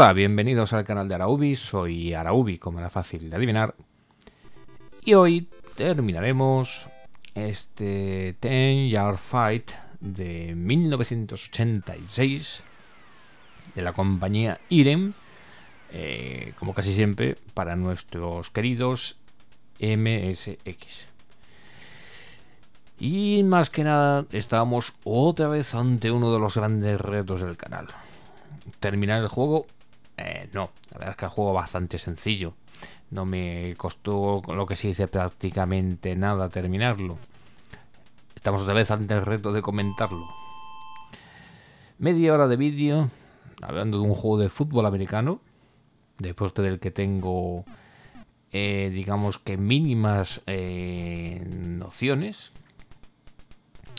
Hola, bienvenidos al canal de Araubi, soy Araubi, como era fácil de adivinar. Y hoy terminaremos este Ten Yard Fight de 1986 de la compañía Irem, eh, como casi siempre, para nuestros queridos MSX. Y más que nada, estábamos otra vez ante uno de los grandes retos del canal. Terminar el juego eh, no, la verdad es que el juego bastante sencillo. No me costó lo que se dice prácticamente nada terminarlo. Estamos otra vez ante el reto de comentarlo. Media hora de vídeo hablando de un juego de fútbol americano, deporte del que tengo, eh, digamos que mínimas eh, nociones.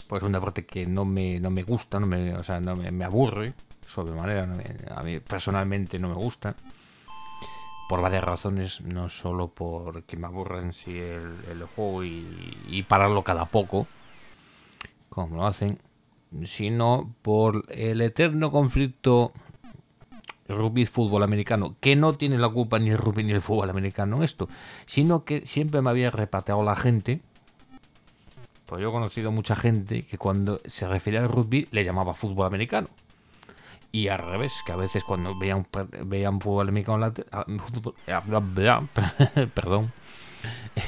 Pues un deporte que no me, no me gusta, no me, o sea, no me aburre sobremanera. A mí personalmente no me gusta. Por varias razones, no solo porque me aburren si el, el, juego y, pararlo cada poco, como lo hacen, sino por el eterno conflicto rugby fútbol americano, que no tiene la culpa ni el rugby ni el fútbol americano esto, sino que siempre me había repateado la gente, pues yo he conocido mucha gente que cuando se refería al rugby le llamaba fútbol americano y al revés, que a veces cuando veían, veían fútbol americano, ah, eh, perdón,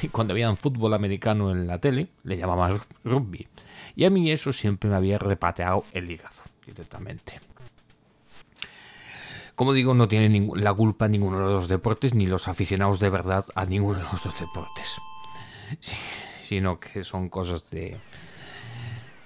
cuando veían fútbol americano en la tele, le llamaban rugby. Y a mí eso siempre me había repateado el hígado directamente. Como digo, no tiene la culpa ninguno de los deportes, ni los aficionados de verdad a ninguno de los dos deportes. sino que son cosas de,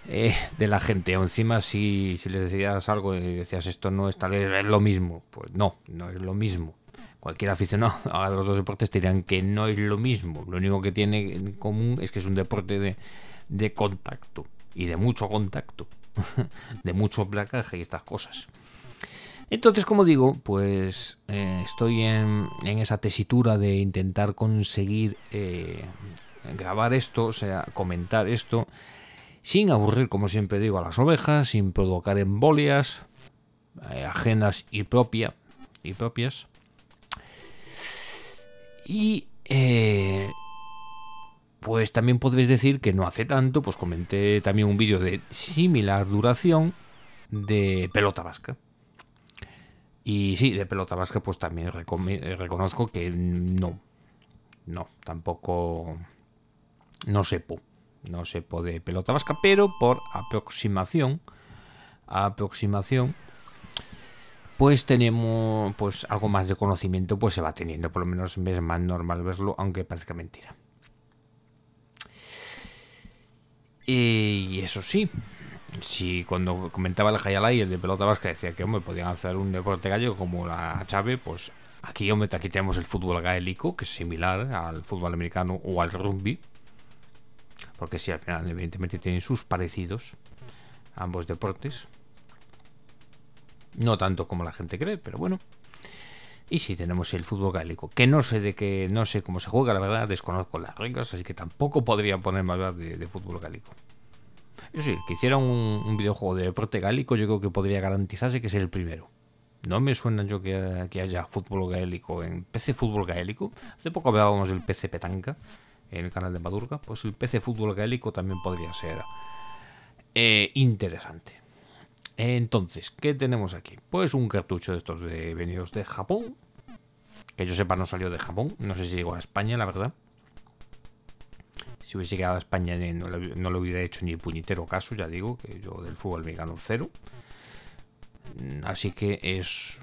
eh, de la gente. O encima, si, les decías algo y decías esto no es tal vez es lo mismo, pues no, no es lo mismo. Cualquier aficionado a los dos deportes te dirán que no es lo mismo. Lo único que tiene en común es que es un deporte de, contacto y de mucho contacto, de mucho placaje y estas cosas. Entonces, como digo, pues eh, estoy en, esa tesitura de intentar conseguir eh, grabar esto, o sea, comentar esto sin aburrir, como siempre digo, a las ovejas, sin provocar embolias eh, ajenas y, propia, y propias. Y eh, pues también podréis decir que no hace tanto, pues comenté también un vídeo de similar duración de pelota vasca. Y sí, de pelota vasca, pues también eh, reconozco que no, no, tampoco no sepo no se puede pelota vasca, pero por aproximación, aproximación, pues tenemos pues algo más de conocimiento, pues se va teniendo, por lo menos es más normal verlo, aunque parezca mentira. Y eso sí, si cuando comentaba el Hayalay, el de pelota vasca, decía que hombre, podían hacer un deporte gallo como la Chave, pues aquí, hombre, aquí tenemos el fútbol gaélico, que es similar al fútbol americano o al rugby, porque sí, al final evidentemente tienen sus parecidos ambos deportes. No tanto como la gente cree, pero bueno. Y sí, tenemos el fútbol gaélico, que no sé de qué, no sé cómo se juega, la verdad, desconozco las reglas, así que tampoco podría ponerme a hablar de, fútbol gaélico. Yo sí, que hiciera un, videojuego de deporte gaélico, yo creo que podría garantizarse que es el primero. No me suena yo que, que haya fútbol gaélico en PC fútbol gaélico. Hace poco hablábamos del PC petanca en el canal de Madurga, pues el PC fútbol gaélico también podría ser eh, interesante. Entonces, ¿qué tenemos aquí? Pues un cartucho de estos de, venidos de Japón. Que yo sepa, no salió de Japón. No sé si llegó a España, la verdad. Si hubiese llegado a España, eh, no, le, lo hubiera hecho ni puñetero caso, ya digo, que yo del fútbol me gano cero. Mm, así que es,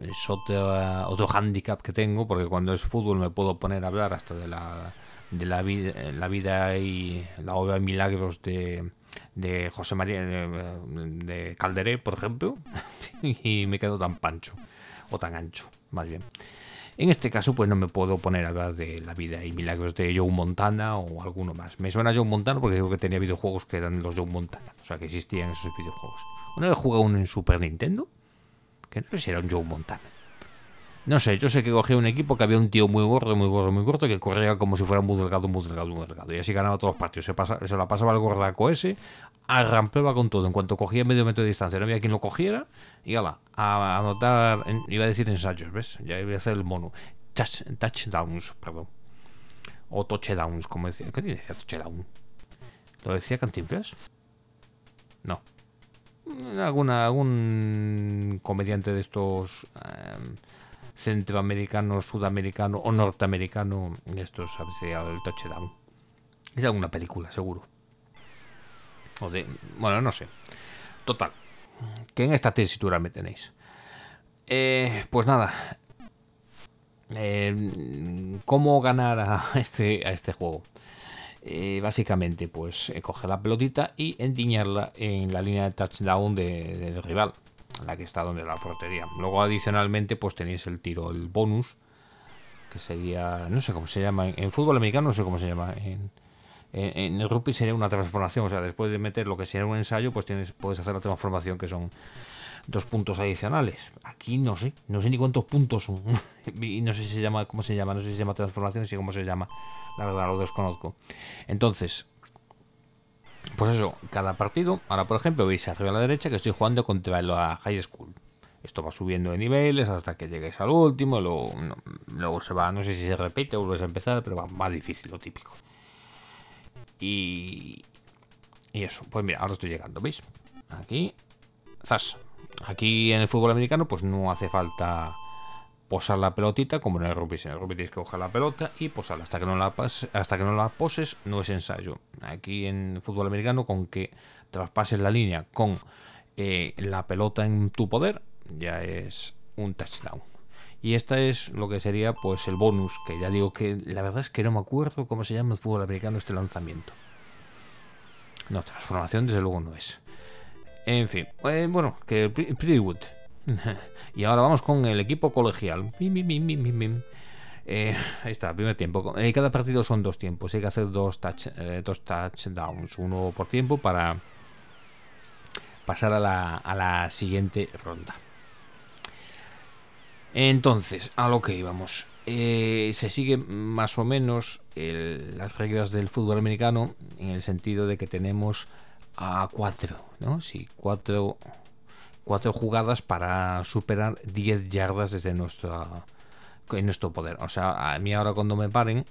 es otro, otro handicap que tengo, porque cuando es fútbol me puedo poner a hablar hasta de la de la, vida, eh, la vida y la obra de milagros de, de José María de, Calderé, por ejemplo, y me quedo tan pancho, o tan ancho, más bien. En este caso, pues no me puedo poner a hablar de la vida y milagros de Joe Montana o alguno más. Me suena a Joe Montana porque digo que tenía videojuegos que eran los Joe Montana, o sea que existían esos videojuegos. Una vez jugué uno en Super Nintendo, que no sé si era un Joe Montana. No sé, yo sé que cogía un equipo que había un tío muy gordo, muy gordo, muy gordo, que corría como si fuera muy delgado, muy delgado, muy delgado. Y así ganaba todos los partidos. Se, la pasaba el gordaco ese, arrampeaba con todo. En cuanto cogía medio metro de distancia, no había quien lo cogiera, y ala, a anotar, iba a decir ensayos, ¿ves? Ya iba a hacer el mono. touchdowns, perdón. O touchdowns, como decía. ¿Qué decía touchdown? ¿Lo decía Cantinflas? No. Alguna, algún comediante de estos... Em, centroamericano, sudamericano o norteamericano, esto sería el touchdown. Es alguna película, seguro. O de. Bueno, no sé. Total. Que en esta tesitura me tenéis. Eh, pues nada. Eh, ¿Cómo ganar a este, a este juego? Eh, básicamente, pues coger la pelotita y endiñarla en la línea de touchdown del rival la que está donde la portería. Luego adicionalmente pues tenéis el tiro, el bonus, que sería, no sé cómo se llama, en, fútbol americano no sé cómo se llama, en, en, el rugby sería una transformación, o sea, después de meter lo que sería un ensayo, pues tienes, puedes hacer la transformación que son dos puntos adicionales. Aquí no sé, no sé ni cuántos puntos y no sé si se llama, cómo se llama, no sé si se llama transformación, si cómo se llama, la verdad lo desconozco. Entonces, pues eso, cada partido. Ahora, por ejemplo, veis arriba a la derecha que estoy jugando contra a High School. Esto va subiendo de niveles hasta que lleguéis al último. Luego, se va, no sé si se repite, vuelves a empezar, pero va más difícil, lo típico. Y. Y eso, pues mira, ahora estoy llegando, ¿veis? Aquí. Zas. Aquí en el fútbol americano, pues no hace falta posar la pelotita, como en el rugby. En el rugby tienes que coger la pelota y posarla. Hasta que no la, hasta que no la poses, no es ensayo. Aquí en fútbol americano, con que traspases la línea con eh, la pelota en tu poder, ya es un touchdown. Y esta es lo que sería pues el bonus, que ya digo que la verdad es que no me acuerdo cómo se llama el fútbol americano este lanzamiento. No, transformación desde luego no es. En fin, eh, bueno, que Pretty y ahora vamos con el equipo colegial. Eh, ahí está, primer tiempo. En eh, cada partido son dos tiempos. Hay que hacer dos, eh, touchdowns, uno por tiempo para pasar a la, siguiente ronda. Entonces, a lo que íbamos. se sigue más o menos las reglas del fútbol americano en el sentido de que tenemos a cuatro, ¿no? Si cuatro cuatro jugadas para superar 10 yardas desde en nuestro poder. O sea, a mí ahora cuando me paren,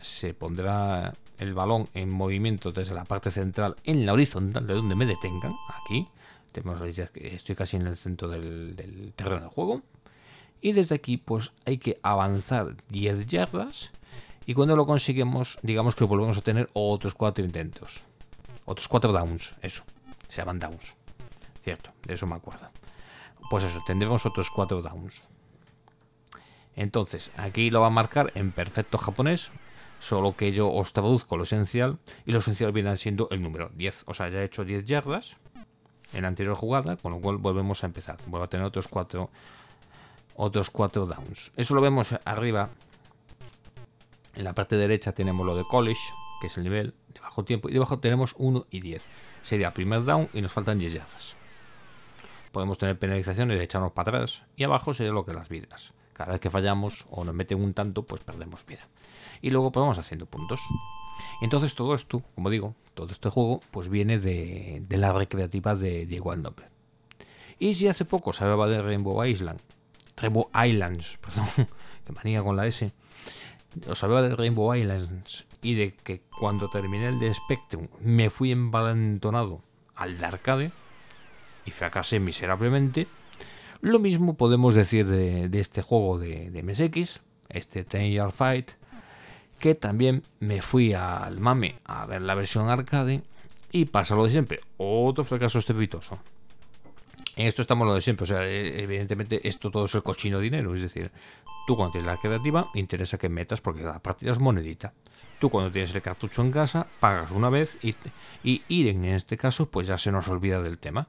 se pondrá el balón en movimiento desde la parte central en la horizontal de donde me detengan. Aquí tenemos estoy casi en el centro del, terreno de juego. Y desde aquí, pues hay que avanzar 10 yardas. Y cuando lo conseguimos, digamos que volvemos a tener otros cuatro intentos. Otros cuatro downs, eso. Se llaman downs. Cierto, de eso me acuerdo. Pues eso, tendremos otros cuatro downs. Entonces, aquí lo va a marcar en perfecto japonés, solo que yo os traduzco lo esencial, y lo esencial viene siendo el número 10. O sea, ya he hecho 10 yardas en la anterior jugada, con lo cual volvemos a empezar. Vuelvo a tener otros 4 otros cuatro downs. Eso lo vemos arriba. En la parte derecha tenemos lo de college, que es el nivel de bajo tiempo, y debajo tenemos 1 y 10. Sería primer down y nos faltan 10 yardas. Podemos tener penalizaciones de echarnos para atrás y abajo sería lo que las vidas. Cada vez que fallamos o nos meten un tanto, pues perdemos vida. Y luego podemos haciendo puntos. Entonces todo esto, como digo, todo este juego, pues viene de, la recreativa de Diego Alnope. Y si hace poco sabía hablaba de Rainbow Island, Rainbow Islands, perdón, que manía con la S, os hablaba de Rainbow Islands y de que cuando terminé el de Spectrum me fui envalentonado al de arcade, y fracasé miserablemente. Lo mismo podemos decir de, este juego de, MSX, este Ten Fight, que también me fui al MAME a ver la versión arcade y pasa lo de siempre, otro fracaso estrepitoso. En esto estamos lo de siempre, o sea, e, evidentemente esto todo es el cochino dinero, es decir, tú cuando tienes la activa interesa que metas porque la partida es monedita. Tú cuando tienes el cartucho en casa pagas una vez y, y en este caso pues ya se nos olvida del tema.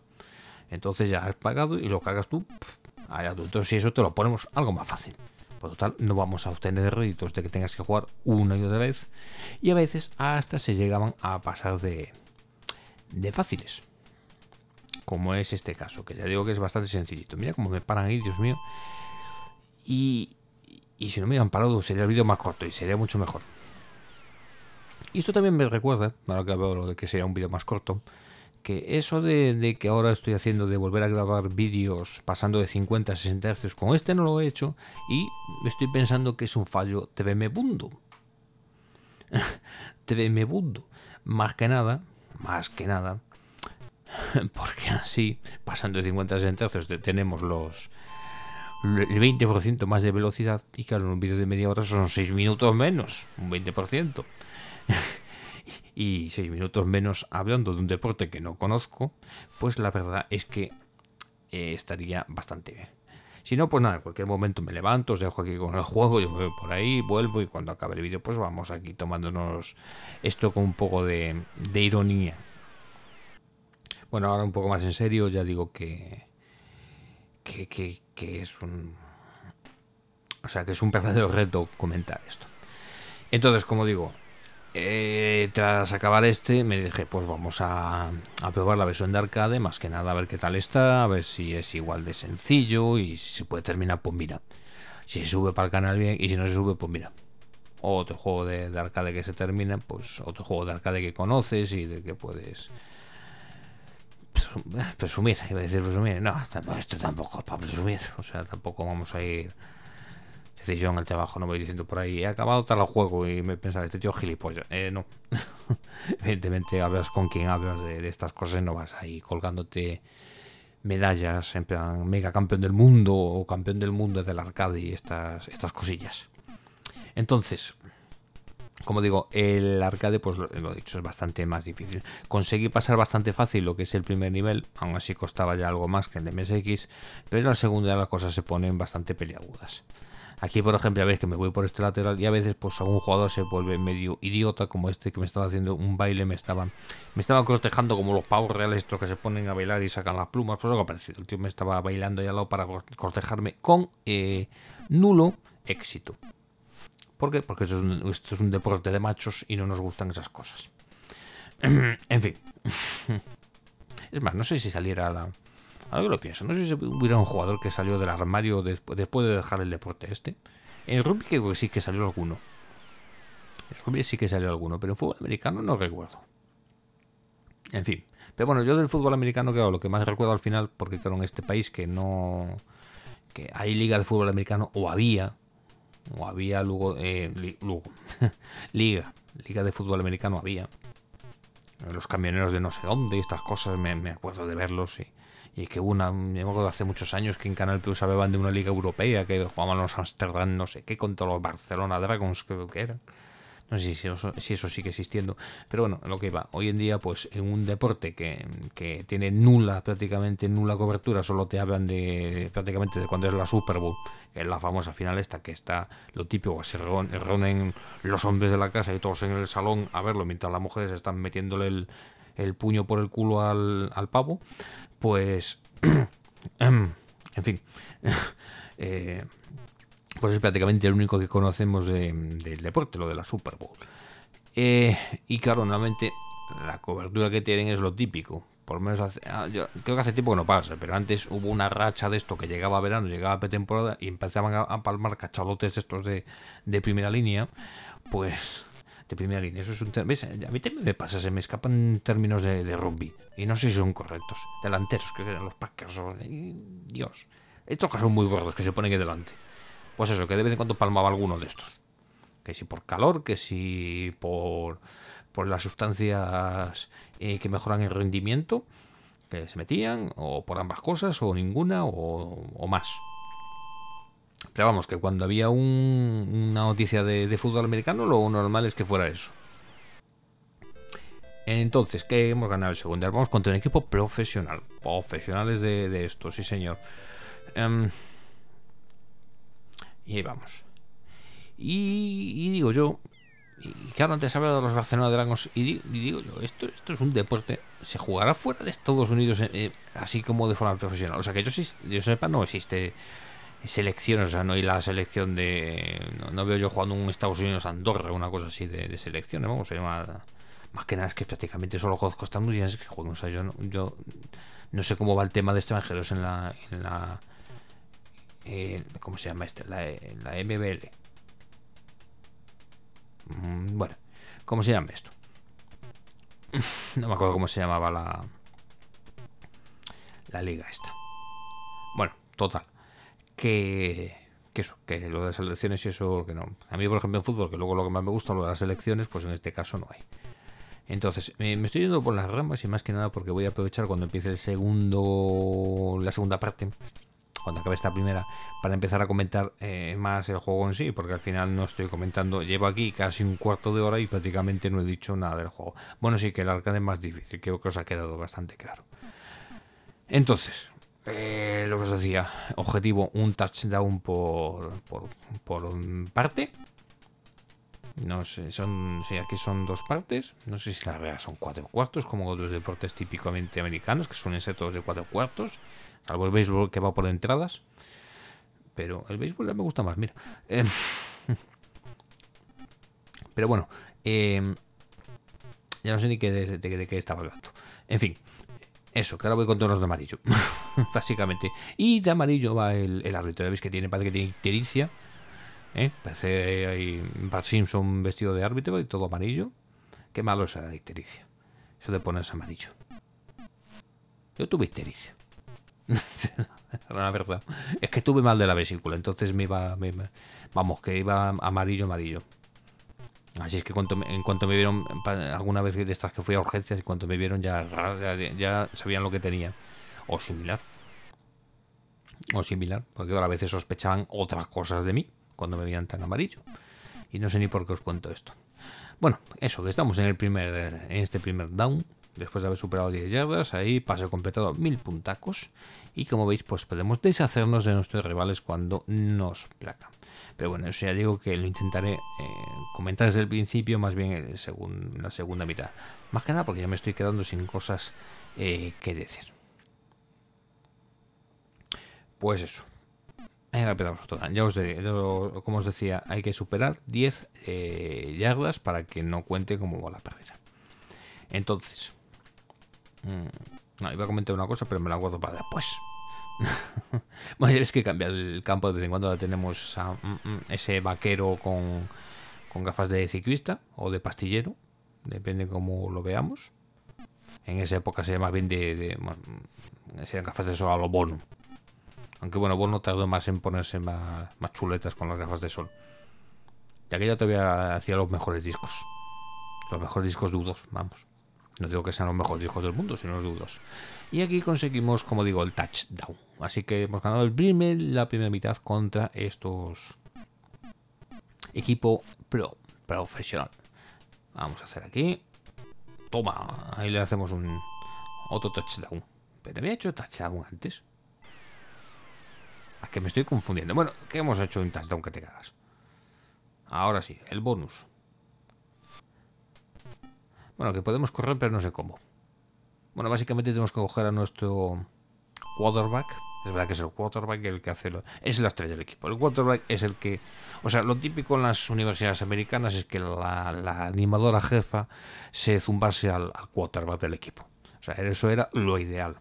Entonces ya has pagado y lo cargas tú, pff, allá si eso te lo ponemos algo más fácil. Por lo tal, no vamos a obtener réditos de que tengas que jugar una y otra vez. Y a veces hasta se llegaban a pasar de, fáciles. Como es este caso, que ya digo que es bastante sencillito. Mira cómo me paran ahí, Dios mío. Y, y si no me hubieran parado, sería el vídeo más corto y sería mucho mejor. Y esto también me recuerda, ahora que hablo de que sería un vídeo más corto, que eso de, que ahora estoy haciendo de volver a grabar vídeos pasando de 50 a 60 Hz con este no lo he hecho y estoy pensando que es un fallo tremebundo. tremebundo. Más que nada, más que nada, porque así, pasando de 50 a 60 Hz tenemos los el 20% más de velocidad y que en un vídeo de media hora son 6 minutos menos, un 20%. y seis minutos menos hablando de un deporte que no conozco, pues la verdad es que eh, estaría bastante bien. Si no, pues nada, en cualquier momento me levanto, os dejo aquí con el juego, yo me voy por ahí, vuelvo y cuando acabe el vídeo, pues vamos aquí tomándonos esto con un poco de, ironía. Bueno, ahora un poco más en serio, ya digo que, que, que es un... O sea, que es un verdadero reto comentar esto. Entonces, como digo, eh, tras acabar este, me dije, pues vamos a, probar la versión de arcade, más que nada a ver qué tal está, a ver si es igual de sencillo y si se puede terminar, pues mira. Si se sube para el canal bien y si no se sube, pues mira. Otro juego de, arcade que se termina, pues otro juego de arcade que conoces y de que puedes eh, presumir, iba a decir presumir, no, esto tampoco es para presumir, o sea, tampoco vamos a ir yo en el trabajo, no voy diciendo por ahí, he acabado tal juego y me pensaba, este tío gilipollas. Eh, no. Evidentemente hablas con quien hablas de, estas cosas, no vas ahí colgándote medallas en plan mega campeón del mundo o campeón del mundo del arcade y estas, estas cosillas. Entonces, como digo, el arcade, pues lo, dicho, es bastante más difícil. Conseguí pasar bastante fácil lo que es el primer nivel, aún así costaba ya algo más que el de MSX, pero en la segunda las cosas se ponen bastante peliagudas. Aquí, por ejemplo, ya veis que me voy por este lateral y a veces pues algún jugador se vuelve medio idiota como este que me estaba haciendo un baile, me estaban me cortejando como los pavos reales estos que se ponen a bailar y sacan las plumas, pues algo parecido. El tío me estaba bailando ahí al lado para cortejarme con eh, nulo éxito. ¿Por qué? Porque esto es, un, esto es un deporte de machos y no nos gustan esas cosas. en fin. es más, no sé si saliera la Ahora que lo pienso, no sé si hubiera un jugador que salió del armario después de dejar el deporte este. En rugby creo que sí que salió alguno. En rugby sí que salió alguno, pero en fútbol americano no recuerdo. En fin. Pero bueno, yo del fútbol americano, que lo que más recuerdo al final, porque creo en este país que no. que hay liga de fútbol americano, o había. O había luego... Eh, liga. Liga de fútbol americano había. Los camioneros de no sé dónde, estas cosas, me, me acuerdo de verlos, sí. Y que una, me acuerdo hace muchos años que en Canal Plus hablaban de una liga europea que jugaban los Amsterdam, no sé qué, contra los Barcelona Dragons, creo que era. No sé si eso, sigue existiendo. Pero bueno, lo que va. Hoy en día, pues en un deporte que, que tiene nula, prácticamente nula cobertura, solo te hablan de prácticamente de cuando es la Super Bowl, que es la famosa final esta, que está lo típico, se reúnen los hombres de la casa y todos en el salón a verlo, mientras las mujeres están metiéndole el, el puño por el culo al, pavo, pues... Em, en fin. Eh, pues es prácticamente el único que conocemos del deporte, lo de la Super Bowl. Eh, y claro, normalmente la cobertura que tienen es lo típico. Por lo menos hace, ah, yo creo que hace tiempo que no pasa, pero antes hubo una racha de esto que llegaba a verano, llegaba a pretemporada y empezaban a, palmar cachalotes estos de, de primera línea. Pues de primera línea. Eso es un A mí también me pasa, se me escapan términos de, rugby. Y no sé si son correctos. Delanteros, que eran los Packers. Dios. Estos que son muy gordos, que se ponen en delante. Pues eso, que de vez en cuando palmaba alguno de estos. Que si por calor, que si por, las sustancias eh, que mejoran el rendimiento, que se metían, o por ambas cosas, o ninguna, o, o más. Pero vamos, que cuando había una noticia de, fútbol americano, lo normal es que fuera eso. Entonces, que hemos ganado el segundo. Vamos contra un equipo profesional. Profesionales de, esto, sí señor. Em, y ahí vamos. Y, digo yo, y claro, antes hablado de los Barcelona de y, y, digo yo, esto, esto es un deporte, se jugará fuera de Estados Unidos eh, eh, así como de forma profesional. O sea que yo, yo sepa, no existe selecciones, o sea, no hay la selección de... No, veo yo jugando un Estados Unidos-Andorra, una cosa así de, de selecciones, vamos, a llama... Más que nada es que prácticamente solo conozco es que juegan, o sea, yo no, yo no sé cómo va el tema de extranjeros en la... ¿Cómo se llama este? La, la MBL. Mm, bueno, ¿cómo se llama esto? no me acuerdo cómo se llamaba la... La liga esta. Bueno, total que, que eso, que lo de las elecciones y eso, que no. A mí, por ejemplo, en fútbol, que luego lo que más me gusta, lo de las elecciones, pues en este caso no hay. Entonces, me estoy yendo por las ramas y más que nada porque voy a aprovechar cuando empiece el segundo, la segunda parte, cuando acabe esta primera, para empezar a comentar eh, más el juego en sí, porque al final no estoy comentando, llevo aquí casi un cuarto de hora y prácticamente no he dicho nada del juego. Bueno, sí que el arcade es más difícil, creo que os ha quedado bastante claro. Entonces, eh, lo que os decía, objetivo, un touchdown por, por, por parte. No sé, son, aquí son dos partes. No sé si la realidad son cuatro cuartos, como otros deportes típicamente americanos, que suelen ser todos de cuatro cuartos, salvo el béisbol que va por entradas. Pero el béisbol me gusta más, mira. Eh, pero bueno, eh, ya no sé ni qué, de, de qué estaba hablando. En fin, eso, que ahora voy con tonos de amarillo, básicamente. Y de amarillo va el, árbitro. Ya veis que tiene, parece que tiene ictericia. ¿eh? Parece eh, hay Bart Simpson vestido de árbitro y todo amarillo. Qué malo es la ictericia. Eso de ponerse amarillo. Yo tuve ictericia. Es que tuve mal de la vesícula, entonces me iba... vamos, que iba amarillo, amarillo. Así es que en cuanto me vieron, alguna vez de estas que fui a urgencias, en cuanto me vieron ya, sabían lo que tenía. O similar. O similar, porque a veces sospechaban otras cosas de mí cuando me veían tan amarillo. Y no sé ni por qué os cuento esto. Bueno, eso, que estamos en, el primer, en este primer down después de haber superado 10 yardas, ahí pasé completado mil puntacos y como veis pues podemos deshacernos de nuestros rivales cuando nos placan. Pero bueno, eso ya digo que lo intentaré eh, comentar desde el principio, más bien en la segunda mitad. Más que nada porque ya me estoy quedando sin cosas eh, que decir. Pues eso. Ya os como os decía, hay que superar 10 eh, yardas para que no cuente como la perdida. Entonces, mm, no, iba a comentar una cosa, pero me la guardo para después. bueno, es que cambia el campo de vez en cuando. Tenemos a mm, mm, ese vaquero con, gafas de ciclista o de pastillero, depende cómo lo veamos. En esa época se más bien de, mm, serían gafas de sol a lo Bono. Aunque bueno, Bono tardó más en ponerse más, chuletas con las gafas de sol. Ya que ya todavía hacía los mejores discos. Los mejores discos dudos, vamos. No digo que sean los mejores discos del mundo, sino los dudos. Y aquí conseguimos, como digo, el touchdown. Así que hemos ganado el primer, la primera mitad contra estos equipo pro, profesional. Vamos a hacer aquí. Toma, ahí le hacemos un otro touchdown. Pero había hecho touchdown antes. Es que me estoy confundiendo. Bueno, ¿qué hemos hecho un touchdown que te cagas. Ahora sí, el bonus. Bueno, que podemos correr, pero no sé cómo. Bueno, básicamente tenemos que coger a nuestro quarterback. Es verdad que es el quarterback el que hace lo... Es la estrella del equipo. El quarterback es el que... O sea, lo típico en las universidades americanas es que la, animadora jefa se zumbase al, quarterback del equipo. O sea, eso era lo ideal.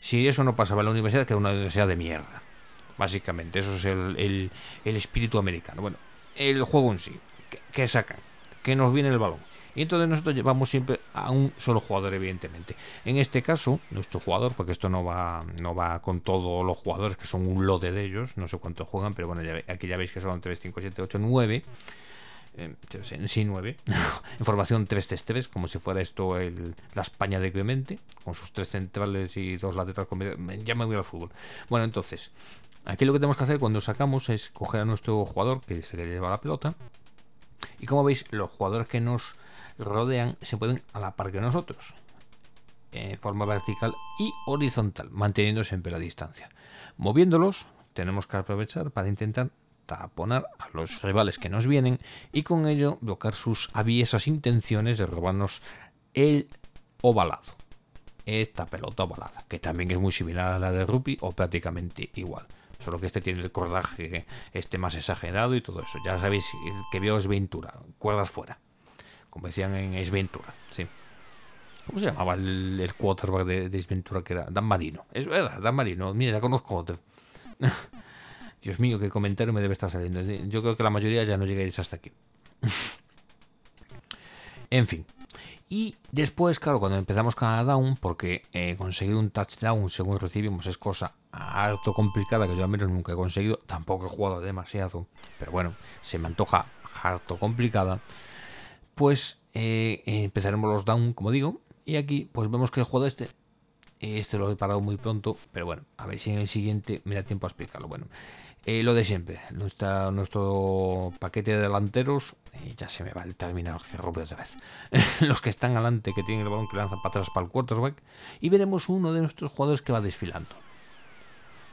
Si eso no pasaba en la universidad, que era una universidad de mierda. Básicamente, eso es el, espíritu americano. Bueno, el juego en sí. ¿Qué, qué sacan? ¿Qué nos viene el balón? Y entonces nosotros llevamos siempre a un solo jugador, evidentemente. En este caso, nuestro jugador, porque esto no va, no va con todos los jugadores, que son un lote de ellos, no sé cuántos juegan, pero bueno, aquí ya veis que son 3, 5, 7, 8, 9 en sí 9, en formación 3-3-3, como si fuera esto la España de Clemente, con sus tres centrales y dos laterales. Ya me voy al fútbol. Bueno, entonces, aquí lo que tenemos que hacer cuando sacamos es coger a nuestro jugador que se le lleva la pelota. Y como veis, los jugadores que nos rodean se pueden a la par que nosotros, en forma vertical y horizontal, manteniendo siempre la distancia. Moviéndolos, tenemos que aprovechar para intentar taponar a los rivales que nos vienen y con ello bloquear sus aviesas intenciones de robarnos el ovalado. Esta pelota ovalada, que también es muy similar a la de Rupi o prácticamente igual solo que este tiene el cordaje este más exagerado y todo eso. Ya sabéis que veo es Ventura, cuerdas fuera como decían en Ace Ventura, sí. ¿Cómo se llamaba el, quarterback de, de Que era Dan Marino. Es verdad, Dan Marino. Mira, ya conozco. Dios mío, qué comentario me debe estar saliendo. Yo creo que la mayoría ya no llegáis hasta aquí. en fin. Y después, claro, cuando empezamos cada down, porque eh, conseguir un touchdown según recibimos es cosa harto complicada que yo al menos nunca he conseguido, tampoco he jugado demasiado, pero bueno, se me antoja harto complicada pues empezaremos los down, como digo. Y aquí pues vemos que el juego este, este lo he parado muy pronto, pero bueno, a ver si en el siguiente me da tiempo a explicarlo. Bueno, eh, lo de siempre, nuestro paquete de delanteros, ya se me va el que rompe otra vez. Los que están adelante, que tienen el balón que lanzan para atrás para el quarterback, y veremos uno de nuestros jugadores que va desfilando.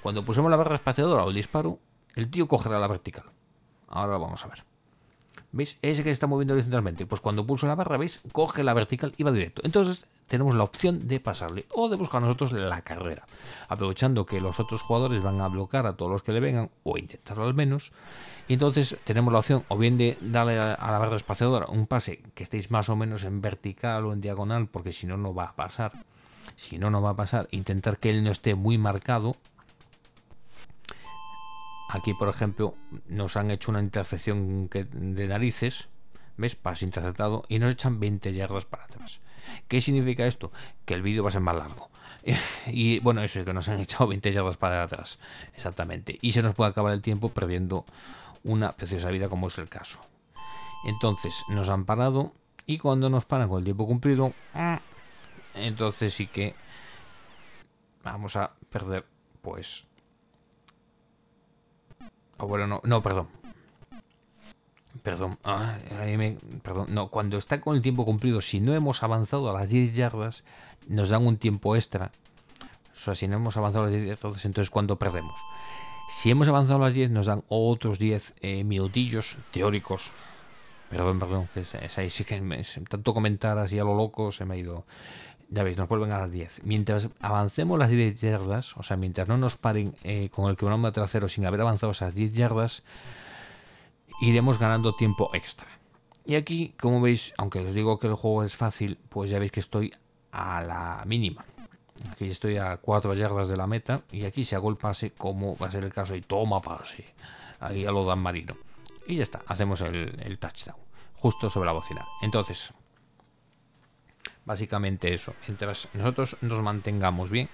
Cuando pusemos la barra espaciadora o el disparo, el tío cogerá la vertical. Ahora vamos a ver. ¿Veis? Ese que se está moviendo horizontalmente. Pues cuando pulso la barra, ¿veis? Coge la vertical y va directo. Entonces tenemos la opción de pasarle o de buscar nosotros la carrera. Aprovechando que los otros jugadores van a bloquear a todos los que le vengan, o intentarlo al menos. Y entonces tenemos la opción o bien de darle a la barra espaciadora un pase que estéis más o menos en vertical o en diagonal, porque si no, no va a pasar. Si no, no va a pasar. Intentar que él no esté muy marcado Aquí, por ejemplo, nos han hecho una intercepción de narices, ¿ves? Pas interceptado y nos echan 20 yardas para atrás. ¿Qué significa esto? Que el vídeo va a ser más largo. y bueno, eso es que nos han echado 20 yardas para atrás, exactamente. Y se nos puede acabar el tiempo perdiendo una preciosa vida, como es el caso. Entonces, nos han parado y cuando nos paran con el tiempo cumplido, entonces sí que vamos a perder, pues, Ah, bueno, no, no, perdón. Perdón, ah, perdón. No, cuando está con el tiempo cumplido, si no hemos avanzado a las 10 yardas, nos dan un tiempo extra. O sea, si no hemos avanzado a las 10 yardas, entonces cuando perdemos. Si hemos avanzado a las 10, nos dan otros 10 eh, minutillos teóricos. Perdón, perdón, es, ahí sí que me, tanto comentar así a lo loco se me ha ido. Ya veis, nos vuelven a las 10. Mientras avancemos las 10 yardas, o sea, mientras no nos paren eh, con el cronómetro trasero sin haber avanzado esas 10 yardas, iremos ganando tiempo extra. Y aquí, como veis, aunque os digo que el juego es fácil, pues ya veis que estoy a la mínima. Aquí estoy a 4 yardas de la meta y aquí se hago el pase como va a ser el caso y toma pase. Ahí ya lo dan marino. Y ya está, hacemos el, el touchdown justo sobre la bocina. Entonces, Básicamente eso. Mientras nosotros nos mantengamos bien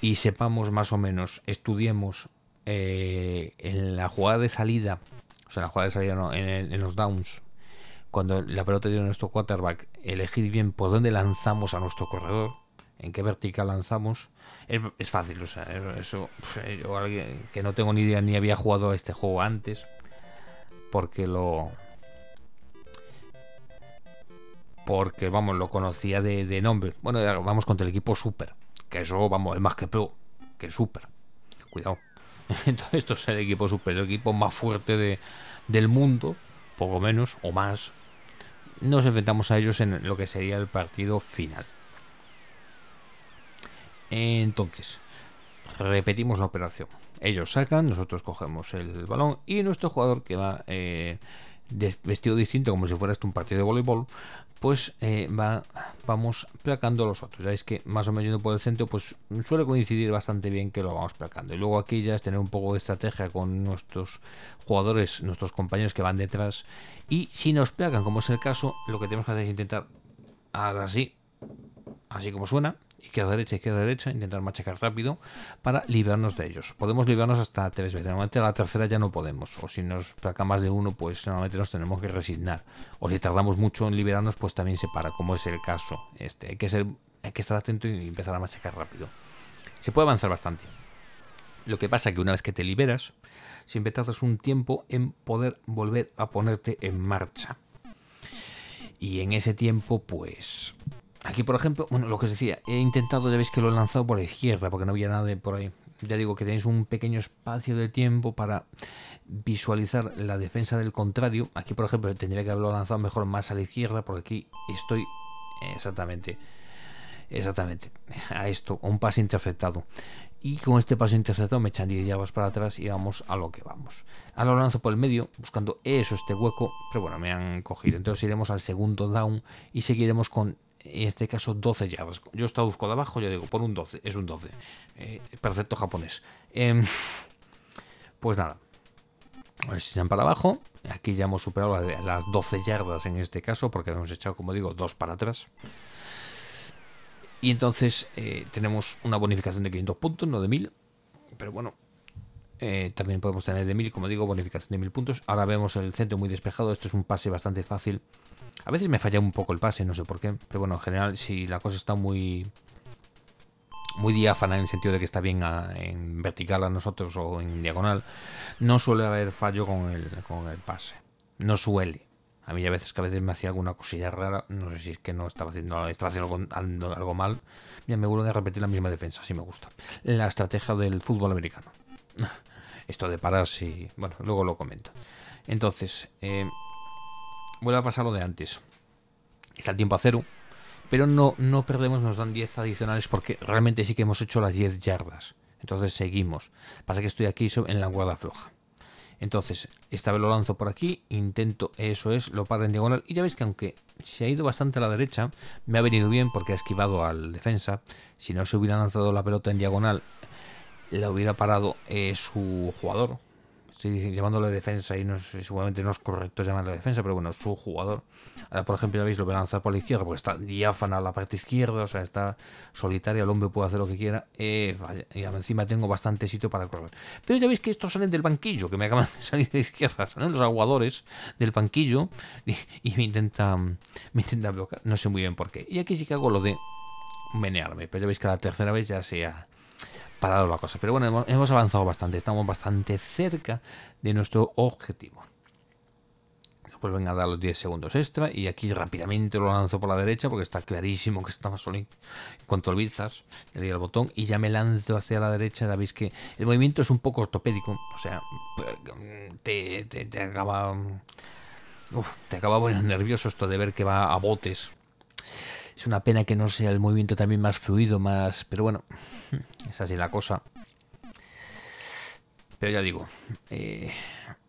y sepamos más o menos, estudiemos eh, en la jugada de salida, o sea, en la jugada de salida no, en, los downs, cuando la pelota tiene nuestro quarterback, elegir bien por dónde lanzamos a nuestro corredor, en qué vertical lanzamos, es, fácil. O sea, eso, yo, que no tengo ni idea ni había jugado a este juego antes, porque lo, porque vamos, lo conocía de, nombre. Bueno, vamos contra el equipo Super, que eso, vamos, es más que Pro, que Super. Cuidado. Entonces, esto es el equipo Super, el equipo más fuerte del mundo, poco menos, o más. Nos enfrentamos a ellos en lo que sería el partido final. Entonces, repetimos la operación. Ellos sacan, nosotros cogemos el balón y nuestro jugador que va... Eh, vestido distinto como si fuera un partido de voleibol, pues eh, va, vamos placando los otros. Ya es que más o menos yendo por el centro, pues suele coincidir bastante bien que lo vamos placando. Y luego aquí ya es tener un poco de estrategia con nuestros jugadores, nuestros compañeros que van detrás. Y si nos placan, como es el caso, lo que tenemos que hacer es intentar, así así como suena, izquierda, derecha, izquierda, derecha, intentar machacar rápido para librarnos de ellos. Podemos librarnos hasta tres veces, normalmente a la tercera ya no podemos, o si nos saca más de uno, pues normalmente nos tenemos que resignar, o si tardamos mucho en liberarnos, pues también se para, como es el caso este. Hay que, hay que estar atento y empezar a machacar rápido. Se puede avanzar bastante. Lo que pasa es que una vez que te liberas, siempre tardas un tiempo en poder volver a ponerte en marcha. Y en ese tiempo, pues Aquí, por ejemplo, bueno, lo que os decía, he intentado, ya veis que lo he lanzado por la izquierda, porque no había nada por ahí. Ya digo que tenéis un pequeño espacio de tiempo para visualizar la defensa del contrario. Aquí, por ejemplo, tendría que haberlo lanzado mejor más a la izquierda, porque aquí estoy exactamente, exactamente, a esto, un pase interceptado. Y con este paso interceptado me echan 10 yardas para atrás y vamos a lo que vamos. Ahora lo lanzo por el medio, buscando eso, este hueco, pero bueno, me han cogido. Entonces iremos al segundo down y seguiremos con en este caso 12 yardas. Yo traduzco de abajo, Yo digo, por un 12, es un 12. Eh, perfecto japonés. Em, pues nada, ver si echan para abajo, aquí ya hemos superado las 12 yardas en este caso, porque hemos echado, como digo, dos para atrás. Y entonces eh, tenemos una bonificación de 500 puntos, no de 1000. Pero bueno, eh, también podemos tener de 1000, como digo, bonificación de 1000 puntos. Ahora vemos el centro muy despejado. Esto es un pase bastante fácil. A veces me falla un poco el pase, no sé por qué. Pero bueno, en general, si la cosa está muy muy diáfana en el sentido de que está bien ah, en vertical a nosotros o en diagonal, no suele haber fallo con el, con el pase. No suele. A mí a veces que a veces me hacía alguna cosilla rara, no sé si es que no estaba haciendo, estaba algo, mal. Ya me vuelvo a repetir la misma defensa, si me gusta. La estrategia del fútbol americano. Esto de parar, si... Bueno, luego lo comento. Entonces, eh, vuelvo a pasar lo de antes. Está el tiempo a cero. Pero no, no perdemos, nos dan 10 adicionales porque realmente sí que hemos hecho las 10 yardas. Entonces seguimos. Pasa que estoy aquí en la guarda floja. Entonces, esta vez lo lanzo por aquí, intento, eso es, lo paro en diagonal. Y ya veis que aunque se ha ido bastante a la derecha, me ha venido bien porque ha esquivado al defensa. Si no se hubiera lanzado la pelota en diagonal, la hubiera parado eh, su jugador. Estoy defensa y no, seguramente no es correcto llamarle defensa, pero bueno, su jugador. Ahora, por ejemplo, ya veis, lo voy a lanzar por la izquierda porque está diáfana la parte izquierda, o sea, está solitaria, el hombre puede hacer lo que quiera. Eh, y encima tengo bastante sitio para correr. Pero ya veis que estos salen del banquillo, que me acaban de salir de izquierda, salen los aguadores del banquillo y, me intentan me intentan bloquear. No sé muy bien por qué. Y aquí sí que hago lo de menearme, pero ya veis que la tercera vez ya sea pero bueno, hemos avanzado bastante, estamos bastante cerca de nuestro objetivo. Pues venga a dar los 10 segundos extra y aquí rápidamente lo lanzo por la derecha porque está clarísimo que estamos cuanto Control bizas. le doy al botón y ya me lanzo hacia la derecha. Ya veis que el movimiento es un poco ortopédico, o sea, te, te acaba... Uf, te acaba poniendo nervioso esto de ver que va a botes es una pena que no sea el movimiento también más fluido, más... Pero bueno, es así la cosa. Pero ya digo, eh,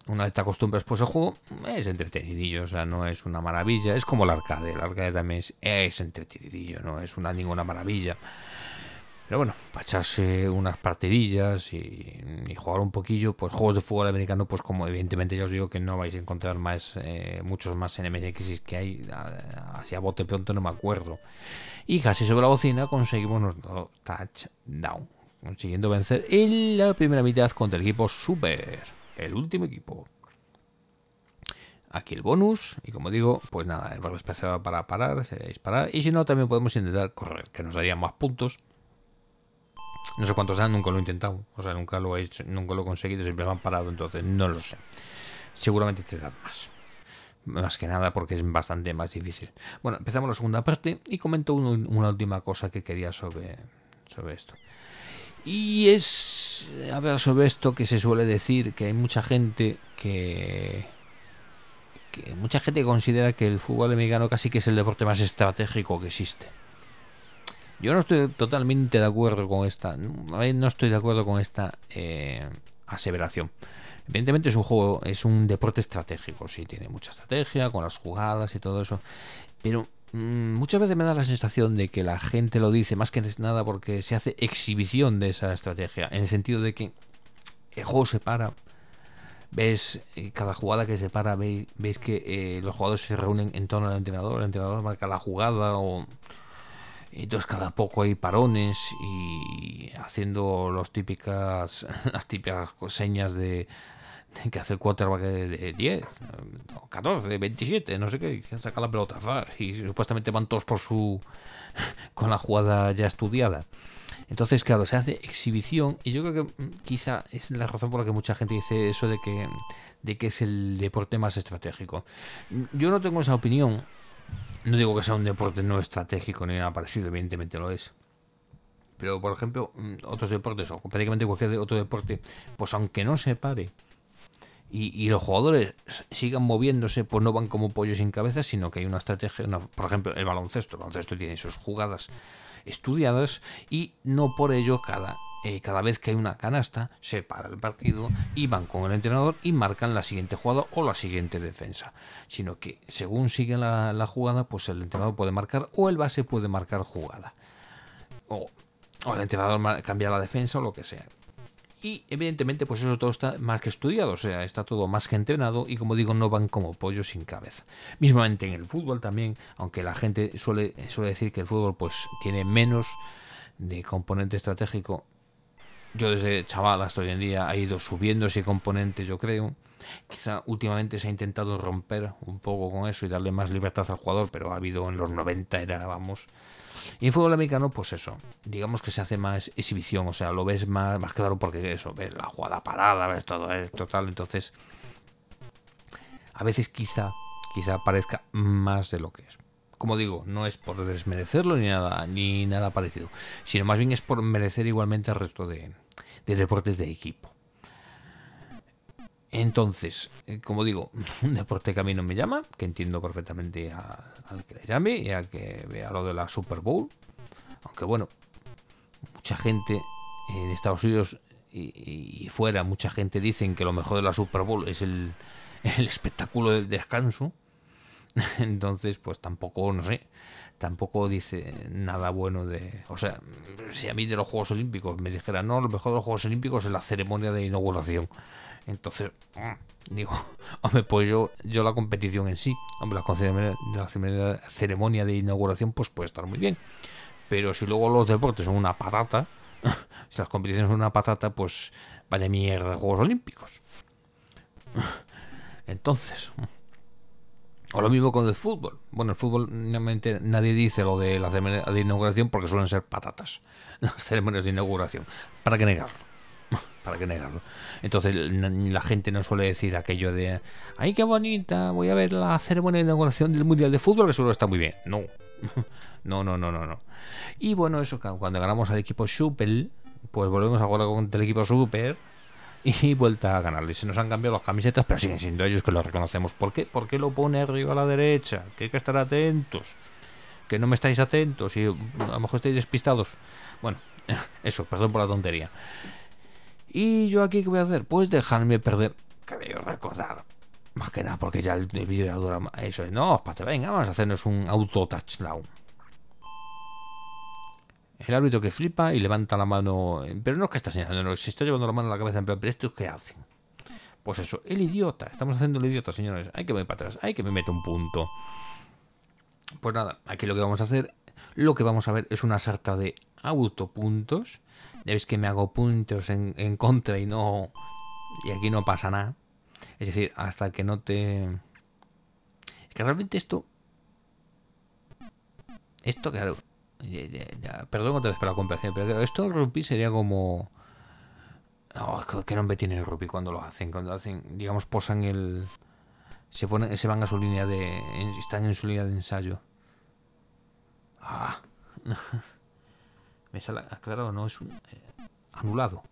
una de te acostumbras pues el juego, es entretenidillo, o sea, no es una maravilla. Es como el arcade, el arcade también es, es entretenidillo, no es una ninguna maravilla. Pero bueno, para echarse unas partidillas y, jugar un poquillo, pues juegos de fútbol americano, pues como evidentemente ya os digo que no vais a encontrar más, eh, muchos más en que hay, hacia bote pronto no me acuerdo. Y casi sobre la bocina conseguimos nuestro touchdown, consiguiendo vencer en la primera mitad contra el equipo Super, el último equipo. Aquí el bonus, y como digo, pues nada, el especial para parar, disparar, y si no, también podemos intentar correr, que nos daría más puntos no sé cuántos han, nunca lo he intentado. O sea, nunca lo he nunca lo conseguido, siempre me han parado, entonces no lo sé. Seguramente te dan más. Más que nada porque es bastante más difícil. Bueno, empezamos la segunda parte y comento una última cosa que quería sobre, sobre esto. Y es a ver, sobre esto que se suele decir, que hay mucha gente que, que mucha gente considera que el fútbol americano casi que es el deporte más estratégico que existe. Yo no estoy totalmente de acuerdo con esta. No eh, estoy de acuerdo con esta eh, aseveración. Evidentemente es un juego, es un deporte estratégico, sí, tiene mucha estrategia, con las jugadas y todo eso. Pero mm, muchas veces me da la sensación de que la gente lo dice más que nada porque se hace exhibición de esa estrategia. En el sentido de que el juego se para, ves eh, cada jugada que se para, veis, que los jugadores se reúnen en torno al entrenador, el entrenador marca la jugada o entonces cada poco hay parones y haciendo los típicas, las típicas señas de, que hace el quarterback de 10, 14, 27, no sé qué, saca la pelota y supuestamente van todos por su con la jugada ya estudiada. Entonces, claro, se hace exhibición y yo creo que mm, quizá es la razón por la que mucha gente dice eso de que, de que es el deporte más estratégico. Yo no tengo esa opinión, no digo que sea un deporte no estratégico ni nada parecido, evidentemente lo es. Pero, por ejemplo, mm, otros deportes, o prácticamente cualquier otro deporte, pues aunque no se pare y, los jugadores sigan moviéndose, pues no van como pollos sin cabeza, sino que hay una estrategia, por ejemplo, el baloncesto, el baloncesto tiene sus jugadas estudiadas y no por ello cada eh, cada vez que hay una canasta, se para el partido y van con el entrenador y marcan la siguiente jugada o la siguiente defensa. Sino que según sigue la, jugada, pues el entrenador puede marcar o el base puede marcar jugada. O, el entrenador cambia la defensa o lo que sea. Y evidentemente, pues eso todo está más que estudiado, o sea, está todo más que entrenado y como digo, no van como pollos sin cabeza. Mismamente en el fútbol también, aunque la gente suele, suele decir que el fútbol pues tiene menos de componente estratégico yo desde chaval hasta hoy en día ha ido subiendo ese componente, yo creo. Quizá últimamente se ha intentado romper un poco con eso y darle más libertad al jugador, pero ha habido en los 90 era, vamos. Y en fútbol americano, pues eso, digamos que se hace más exhibición, o sea, lo ves más, más claro porque eso, ves la jugada parada, ves todo esto, total, entonces a veces quizá, quizá parezca más de lo que es como digo, no es por desmerecerlo ni nada, ni nada parecido, sino más bien es por merecer igualmente al resto de, deportes de equipo. Entonces, eh, como digo, un deporte que a mí no me llama, que entiendo perfectamente al que le llame y al que vea lo de la Super Bowl. Aunque bueno, mucha gente eh, en Estados Unidos y, fuera, mucha gente dicen que lo mejor de la Super Bowl es el, el espectáculo del descanso. Entonces, pues tampoco, no sé, tampoco dice nada bueno de... O sea, si a mí de los Juegos Olímpicos me dijeran, no, lo mejor de los Juegos Olímpicos es la ceremonia de inauguración. Entonces, mm, digo, hombre, pues yo, yo la competición en sí, hombre, la, ceremonia de inauguración pues puede estar muy bien. Pero si luego los deportes son una patata, si las competiciones son una patata, pues vale mierda Juegos Olímpicos. Entonces... Mm, o lo mismo con el fútbol. Bueno, el fútbol normalmente nadie dice lo de la ceremonia de inauguración porque suelen ser patatas las ceremonias de inauguración. ¿Para qué negarlo? ¿Para qué negarlo? Entonces la gente no suele decir aquello de, ay, qué bonita, voy a ver la ceremonia de inauguración del Mundial de Fútbol, que solo está muy bien. No, no, no, no, no. no. Y bueno, eso, cuando ganamos al equipo Super, pues volvemos a jugar contra el equipo Super y vuelta a ganarle. Se nos han cambiado las camisetas, pero siguen siendo ellos que lo reconocemos. ¿Por qué? ¿Por qué lo pone arriba a la derecha? Que hay que estar atentos. Que no me estáis atentos y mm, a lo mejor estáis despistados. Bueno, eso, perdón por la tontería. ¿Y yo aquí qué voy a hacer? Pues dejarme perder. a recordar. Más que nada, porque ya el, vídeo ya dura Eso no, espate, venga, vamos a hacernos un auto touchdown. El árbitro que flipa y levanta la mano. Pero no es que está señalando, no, se está llevando la mano a la cabeza en plan, pero qué hacen? Pues eso, el idiota. Estamos haciendo el idiota, señores. Hay que ir para atrás, hay que me mete un punto. Pues nada, aquí lo que vamos a hacer, lo que vamos a ver es una sarta de autopuntos. Ya veis que me hago puntos en, contra y no. Y aquí no pasa nada. Es decir, hasta que no te. Es que realmente esto. Esto, claro, ya, Perdón otra vez por la pero esto del rugby sería como. Oh, ¿Qué nombre tiene el rugby cuando lo hacen? Cuando hacen, digamos, posan el. Se, ponen, se van a su línea de. Están en su línea de ensayo. Ah. me sale aclarado, no es un. Eh, anulado.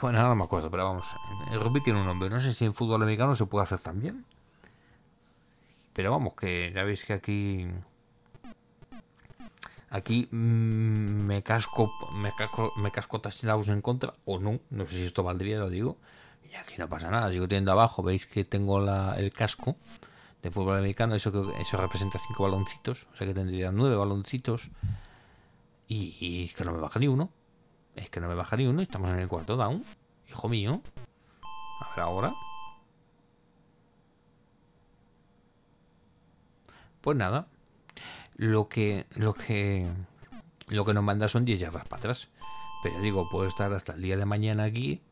Bueno, no me acuerdo, pero vamos. El rugby tiene un nombre. No sé si en fútbol americano se puede hacer también. Pero vamos, que ya veis que aquí Aquí mm, me casco, me casco, me casco en contra, o no, no sé si esto valdría, lo digo. Y aquí no pasa nada, sigo teniendo abajo, veis que tengo el casco de fútbol americano, eso, representa cinco baloncitos, o sea que tendría nueve baloncitos. Y, es que no me baja ni uno, es que no me baja ni uno, estamos en el cuarto down, hijo mío. A ver ahora. Pues nada, lo que, lo que, lo que nos manda son 10 yardas para atrás. Pero digo, puedo estar hasta el día de mañana aquí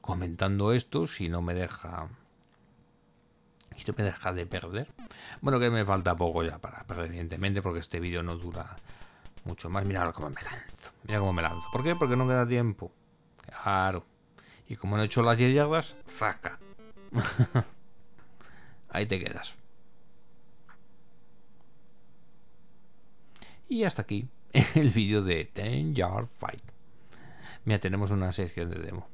comentando esto si no me deja... Esto me deja de perder. Bueno, que me falta poco ya para perder, evidentemente, porque este vídeo no dura mucho más. Mira cómo me lanzo. Mira cómo me lanzo. ¿Por qué? Porque no queda tiempo. Claro. Y como no he hecho las 10 yardas, zaca. Ahí te quedas. Y hasta aquí el vídeo de Ten Yard Fight. Mira, tenemos una sección de demo.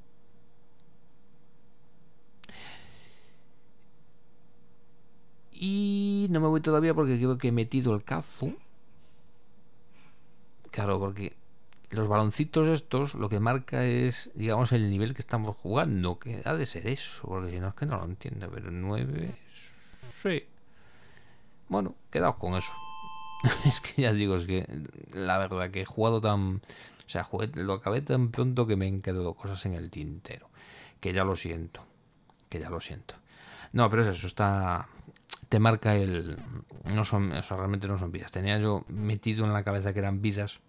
Y no me voy todavía porque creo que he metido el cazo. Claro, porque los baloncitos estos lo que marca es, digamos, el nivel que estamos jugando, que ha de ser eso, porque si no es que no lo entiendo, pero 9... Sí. Bueno, quedaos con eso. es que ya digo, es que la verdad que he jugado tan. O sea, lo acabé tan pronto que me han quedado cosas en el tintero. Que ya lo siento. Que ya lo siento. No, pero eso, está. Te marca el. No son. O sea, realmente no son vidas. Tenía yo metido en la cabeza que eran vidas.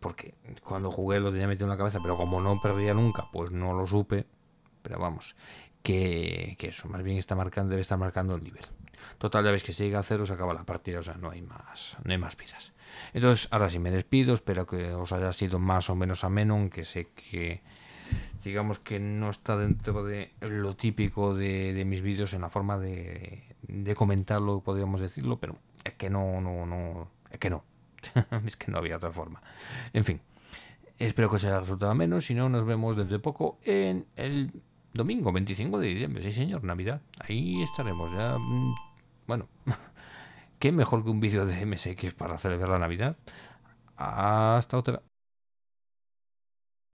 Porque cuando jugué lo tenía metido en la cabeza, pero como no perdía nunca, pues no lo supe. Pero vamos, que, que eso, más bien está marcando, debe estar marcando el nivel. Total, ya veis que si llega a cero se acaba la partida, o sea, no hay más, no hay más vidas. Entonces, ahora sí me despido, espero que os haya sido más o menos ameno, aunque sé que digamos que no está dentro de lo típico de, mis vídeos en la forma de, de, comentarlo, podríamos decirlo, pero es que no, no, no, es que no, es que no había otra forma. En fin, espero que os haya resultado menos, si no, nos vemos desde poco en el domingo 25 de diciembre, sí señor, Navidad. Ahí estaremos ya. Mm, bueno, qué mejor que un vídeo de MSX para celebrar la Navidad. Hasta otra.